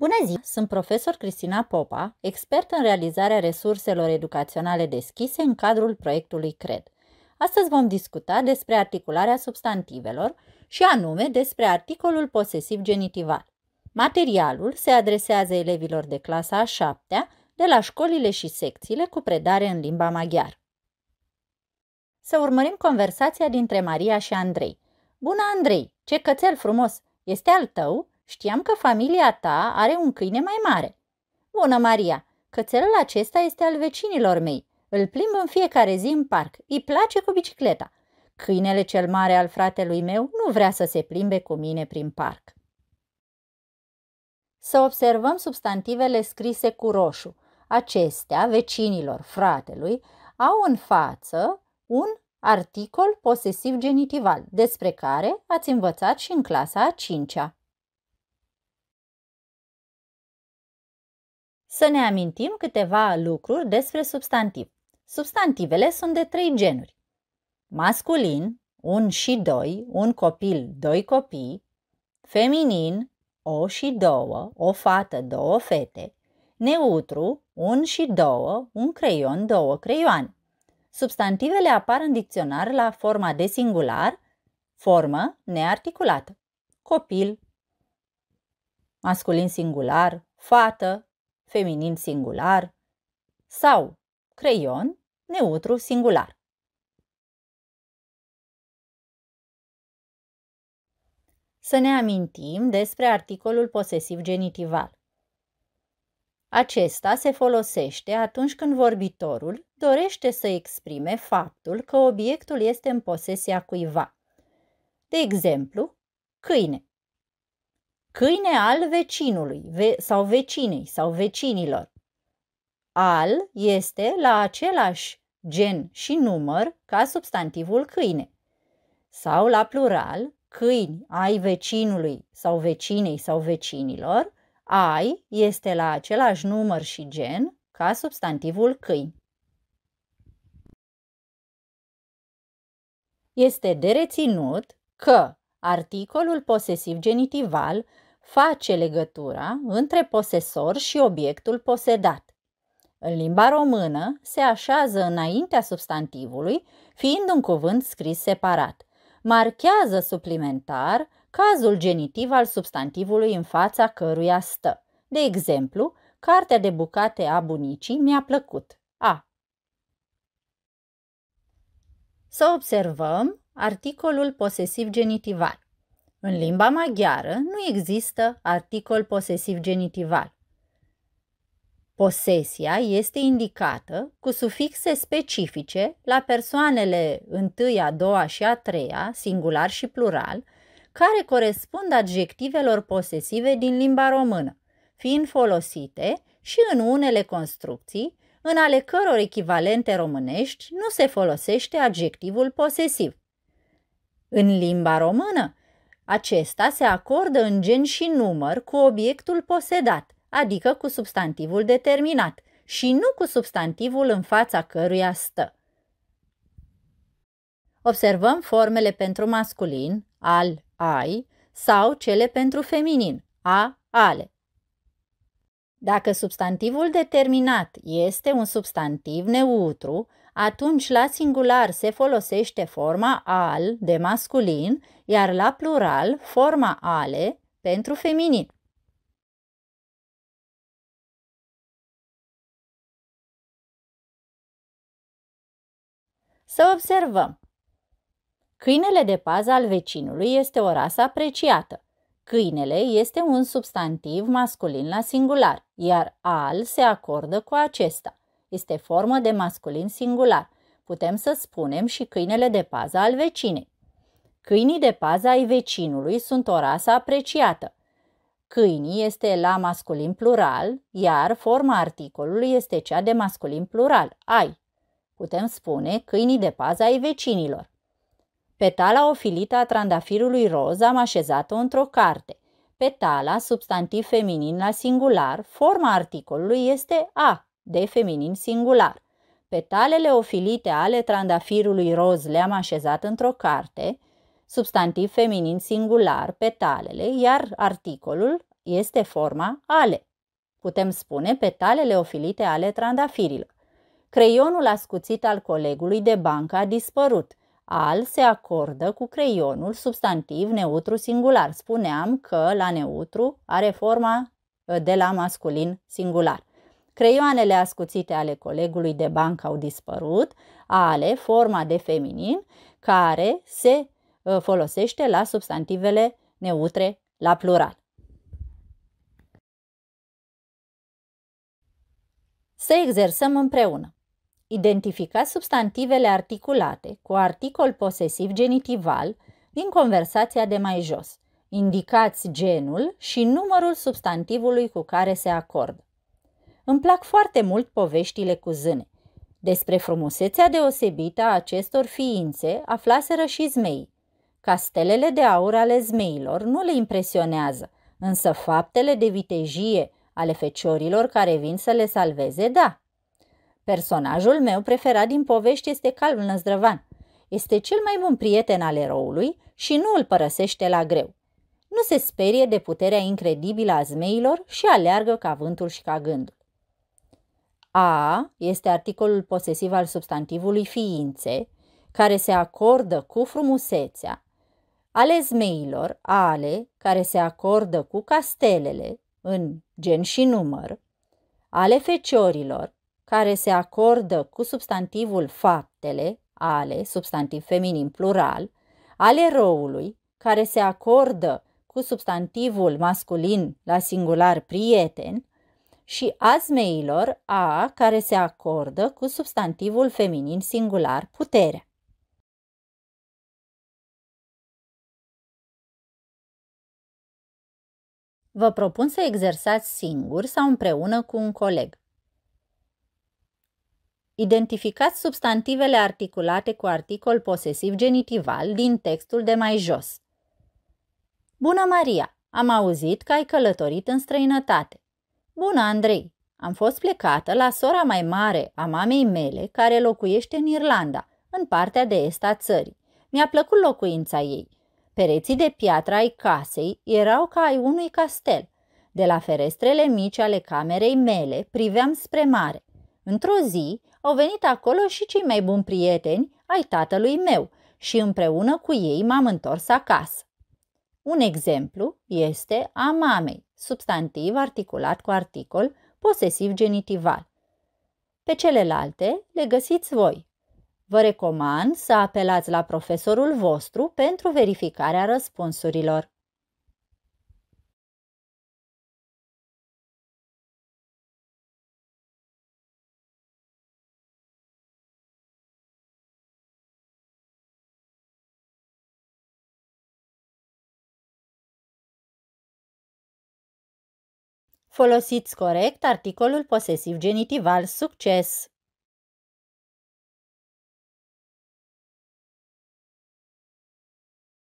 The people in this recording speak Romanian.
Bună ziua! Sunt profesor Cristina Popa, expert în realizarea resurselor educaționale deschise în cadrul proiectului CRED. Astăzi vom discuta despre articularea substantivelor și anume despre articolul posesiv genitival. Materialul se adresează elevilor de clasa a șaptea de la școlile și secțiile cu predare în limba maghiară. Să urmărim conversația dintre Maria și Andrei. Bună, Andrei! Ce cățel frumos! Este al tău? Știam că familia ta are un câine mai mare. Bună, Maria, cățelul acesta este al vecinilor mei. Îl plimb în fiecare zi în parc. Îi place cu bicicleta. Câinele cel mare al fratelui meu nu vrea să se plimbe cu mine prin parc. Să observăm substantivele scrise cu roșu. Acestea, vecinilor fratelui, au în față un articol posesiv genitival, despre care ați învățat și în clasa a cincea. să ne amintim câteva lucruri despre substantiv. Substantivele sunt de trei genuri. Masculin, un și doi, un copil, doi copii, feminin, o și două, o fată, două fete, neutru, un și două, un creion, două creioane. Substantivele apar în dicționar la forma de singular, formă nearticulată. Copil, masculin singular, fată, feminin singular sau creion, neutru singular. Să ne amintim despre articolul posesiv genitival. Acesta se folosește atunci când vorbitorul dorește să exprime faptul că obiectul este în posesia cuiva. De exemplu, câine. Câine al vecinului ve- sau vecinei sau vecinilor. Al este la același gen și număr ca substantivul câine. Sau la plural, câini ai vecinului sau vecinei sau vecinilor, ai este la același număr și gen ca substantivul câini. Este de reținut că Articolul posesiv genitival face legătura între posesor și obiectul posedat. În limba română se așează înaintea substantivului, fiind un cuvânt scris separat. Marchează suplimentar cazul genitiv al substantivului în fața căruia stă. De exemplu, cartea de bucate a bunicii mi-a plăcut. A. Să observăm articolul posesiv genitival. În limba maghiară nu există articol posesiv genitival. Posesia este indicată cu sufixe specifice la persoanele întâia, doua și a treia, singular și plural, care corespund adjectivelor posesive din limba română, fiind folosite și în unele construcții, în ale căror echivalente românești nu se folosește adjectivul posesiv. În limba română, acesta se acordă în gen și număr cu obiectul posedat, adică cu substantivul determinat, și nu cu substantivul în fața căruia stă. Observăm formele pentru masculin, al, ai, sau cele pentru feminin, a, ale. Dacă substantivul determinat este un substantiv neutru, atunci la singular se folosește forma al de masculin, iar la plural forma ale pentru feminin. Să observăm. Câinele de pază al vecinului este o rasă apreciată. Câinele este un substantiv masculin la singular, iar al se acordă cu acesta. Este formă de masculin singular. Putem să spunem și câinele de pază al vecinei. Câinii de pază ai vecinului sunt o rasă apreciată. Câinii este la masculin plural, iar forma articolului este cea de masculin plural, ai. Putem spune câinii de pază ai vecinilor. Petala ofilită a trandafirului roz am așezat-o într-o carte. Petala, substantiv feminin la singular, forma articolului este a de feminin singular. Petalele ofilite ale trandafirului roz le-am așezat într-o carte, substantiv feminin singular, petalele, iar articolul este forma ale. Putem spune petalele ofilite ale trandafirilor. Creionul ascuțit al colegului de bancă a dispărut. Al se acordă cu creionul substantiv neutru singular. Spuneam că la neutru are forma de la masculin singular. Creioanele ascuțite ale colegului de bancă au dispărut, ale, forma de feminin, care se uh, folosește la substantivele neutre la plural. Să exersăm împreună. Identificați substantivele articulate cu articol posesiv genitival din conversația de mai jos. Indicați genul și numărul substantivului cu care se acordă. Îmi plac foarte mult poveștile cu zâne. Despre frumusețea deosebită a acestor ființe aflaseră și zmei. Castelele de aur ale zmeilor nu le impresionează, însă faptele de vitejie ale feciorilor care vin să le salveze, da. Personajul meu preferat din povești este Calul Năzdrăvan. Este cel mai bun prieten al eroului și nu îl părăsește la greu. Nu se sperie de puterea incredibilă a zmeilor și aleargă ca vântul și ca gândul. A este articolul posesiv al substantivului ființe, care se acordă cu frumusețea, ale zmeilor, ale, care se acordă cu castelele, în gen și număr, ale feciorilor, care se acordă cu substantivul faptele, ale, substantiv feminin plural, ale roului, care se acordă cu substantivul masculin la singular prieten, și azmeilor a care se acordă cu substantivul feminin singular putere. Vă propun să exersați singur sau împreună cu un coleg. Identificați substantivele articulate cu articol posesiv genitival din textul de mai jos. Bună Maria! Am auzit că ai călătorit în străinătate. Bună, Andrei! Am fost plecată la sora mai mare a mamei mele, care locuiește în Irlanda, în partea de est a țării. Mi-a plăcut locuința ei. Pereții de piatră ai casei erau ca ai unui castel. De la ferestrele mici ale camerei mele priveam spre mare. Într-o zi au venit acolo și cei mai buni prieteni ai tatălui meu și împreună cu ei m-am întors acasă. Un exemplu este a mamei, substantiv articulat cu articol, posesiv genitival. Pe celelalte le găsiți voi. Vă recomand să apelați la profesorul vostru pentru verificarea răspunsurilor. Folosiți corect articolul posesiv genitival succes.